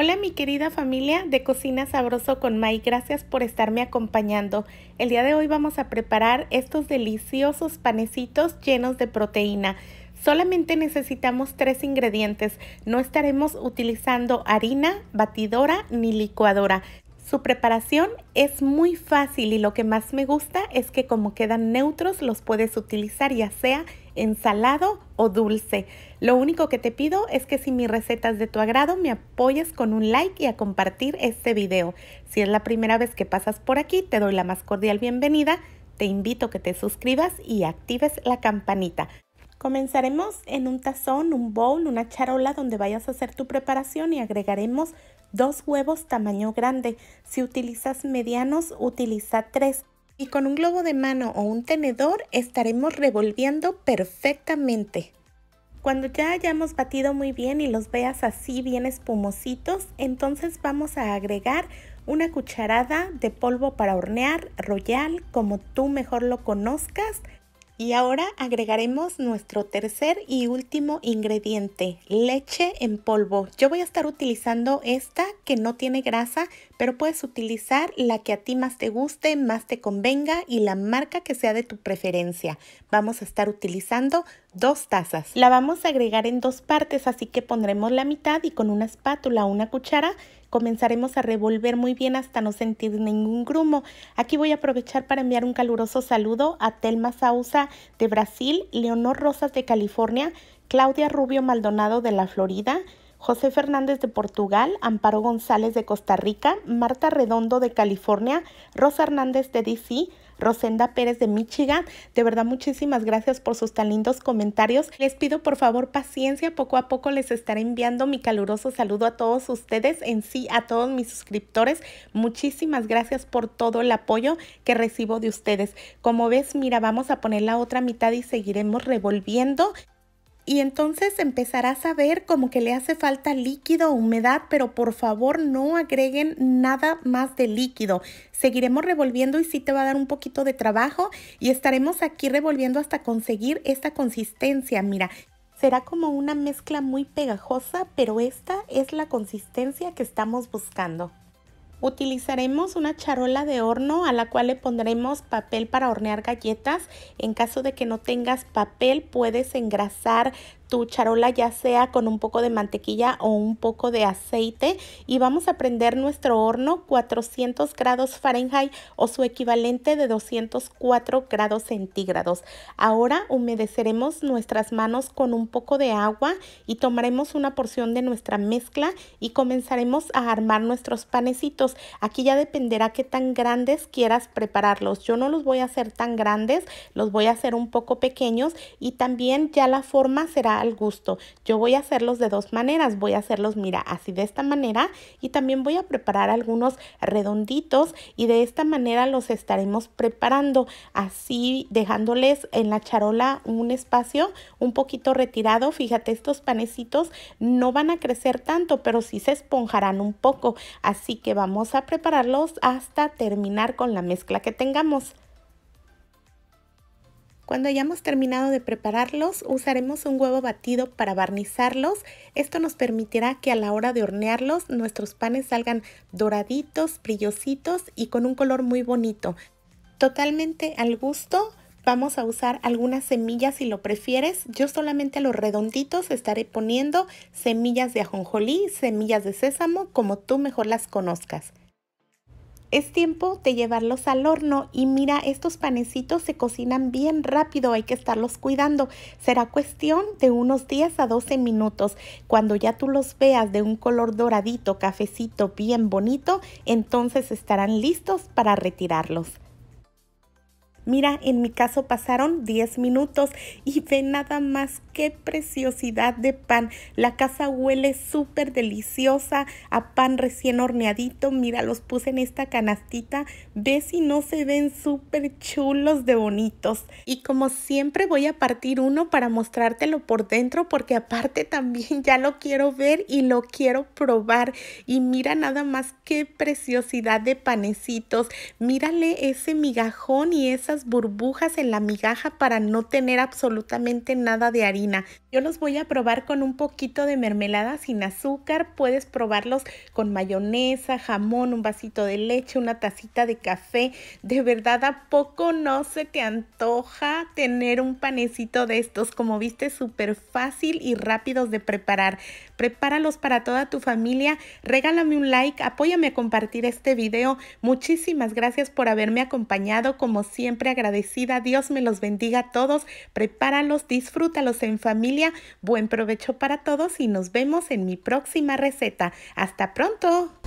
Hola mi querida familia de Cocina Sabroso con Mai, gracias por estarme acompañando. El día de hoy vamos a preparar estos deliciosos panecitos llenos de proteína. Solamente necesitamos tres ingredientes, no estaremos utilizando harina, batidora ni licuadora. Su preparación es muy fácil y lo que más me gusta es que como quedan neutros los puedes utilizar ya sea ensalado o dulce. Lo único que te pido es que si mi receta es de tu agrado me apoyes con un like y a compartir este video. Si es la primera vez que pasas por aquí te doy la más cordial bienvenida, te invito a que te suscribas y actives la campanita. Comenzaremos en un tazón, un bowl, una charola donde vayas a hacer tu preparación y agregaremos dos huevos tamaño grande. Si utilizas medianos, utiliza tres. Y con un globo de mano o un tenedor estaremos revolviendo perfectamente. Cuando ya hayamos batido muy bien y los veas así bien espumositos, entonces vamos a agregar una cucharada de polvo para hornear, royal, como tú mejor lo conozcas, y ahora agregaremos nuestro tercer y último ingrediente, leche en polvo. Yo voy a estar utilizando esta que no tiene grasa, pero puedes utilizar la que a ti más te guste, más te convenga y la marca que sea de tu preferencia. Vamos a estar utilizando dos tazas. La vamos a agregar en dos partes, así que pondremos la mitad y con una espátula o una cuchara Comenzaremos a revolver muy bien hasta no sentir ningún grumo. Aquí voy a aprovechar para enviar un caluroso saludo a Telma Sausa de Brasil, Leonor Rosas de California, Claudia Rubio Maldonado de la Florida, José Fernández de Portugal, Amparo González de Costa Rica, Marta Redondo de California, Rosa Hernández de DC, Rosenda Pérez de Michigan. De verdad, muchísimas gracias por sus tan lindos comentarios. Les pido por favor paciencia, poco a poco les estaré enviando mi caluroso saludo a todos ustedes, en sí a todos mis suscriptores. Muchísimas gracias por todo el apoyo que recibo de ustedes. Como ves, mira, vamos a poner la otra mitad y seguiremos revolviendo y entonces empezarás a ver como que le hace falta líquido o humedad, pero por favor no agreguen nada más de líquido. Seguiremos revolviendo y sí te va a dar un poquito de trabajo y estaremos aquí revolviendo hasta conseguir esta consistencia. Mira, Será como una mezcla muy pegajosa, pero esta es la consistencia que estamos buscando. Utilizaremos una charola de horno a la cual le pondremos papel para hornear galletas. En caso de que no tengas papel puedes engrasar tu charola ya sea con un poco de mantequilla o un poco de aceite y vamos a prender nuestro horno 400 grados Fahrenheit o su equivalente de 204 grados centígrados. Ahora humedeceremos nuestras manos con un poco de agua y tomaremos una porción de nuestra mezcla y comenzaremos a armar nuestros panecitos. Aquí ya dependerá qué tan grandes quieras prepararlos. Yo no los voy a hacer tan grandes, los voy a hacer un poco pequeños y también ya la forma será al gusto. Yo voy a hacerlos de dos maneras. Voy a hacerlos, mira, así de esta manera y también voy a preparar algunos redonditos y de esta manera los estaremos preparando así dejándoles en la charola un espacio un poquito retirado. Fíjate, estos panecitos no van a crecer tanto, pero sí se esponjarán un poco. Así que vamos a prepararlos hasta terminar con la mezcla que tengamos. Cuando hayamos terminado de prepararlos, usaremos un huevo batido para barnizarlos. Esto nos permitirá que a la hora de hornearlos nuestros panes salgan doraditos, brillositos y con un color muy bonito. Totalmente al gusto. Vamos a usar algunas semillas si lo prefieres. Yo solamente a los redonditos estaré poniendo semillas de ajonjolí, semillas de sésamo, como tú mejor las conozcas. Es tiempo de llevarlos al horno y mira, estos panecitos se cocinan bien rápido, hay que estarlos cuidando. Será cuestión de unos 10 a 12 minutos. Cuando ya tú los veas de un color doradito, cafecito, bien bonito, entonces estarán listos para retirarlos. Mira, en mi caso pasaron 10 minutos y ve nada más qué preciosidad de pan. La casa huele súper deliciosa a pan recién horneadito. Mira, los puse en esta canastita. Ve si no se ven súper chulos de bonitos. Y como siempre voy a partir uno para mostrártelo por dentro porque aparte también ya lo quiero ver y lo quiero probar. Y mira nada más qué preciosidad de panecitos. Mírale ese migajón y esas burbujas en la migaja para no tener absolutamente nada de harina. Yo los voy a probar con un poquito de mermelada sin azúcar. Puedes probarlos con mayonesa, jamón, un vasito de leche, una tacita de café. De verdad, ¿a poco no se te antoja tener un panecito de estos? Como viste, súper fácil y rápidos de preparar. Prepáralos para toda tu familia. Regálame un like, apóyame a compartir este video. Muchísimas gracias por haberme acompañado. Como siempre, agradecida. Dios me los bendiga a todos. Prepáralos, disfrútalos en familia. Buen provecho para todos y nos vemos en mi próxima receta. Hasta pronto.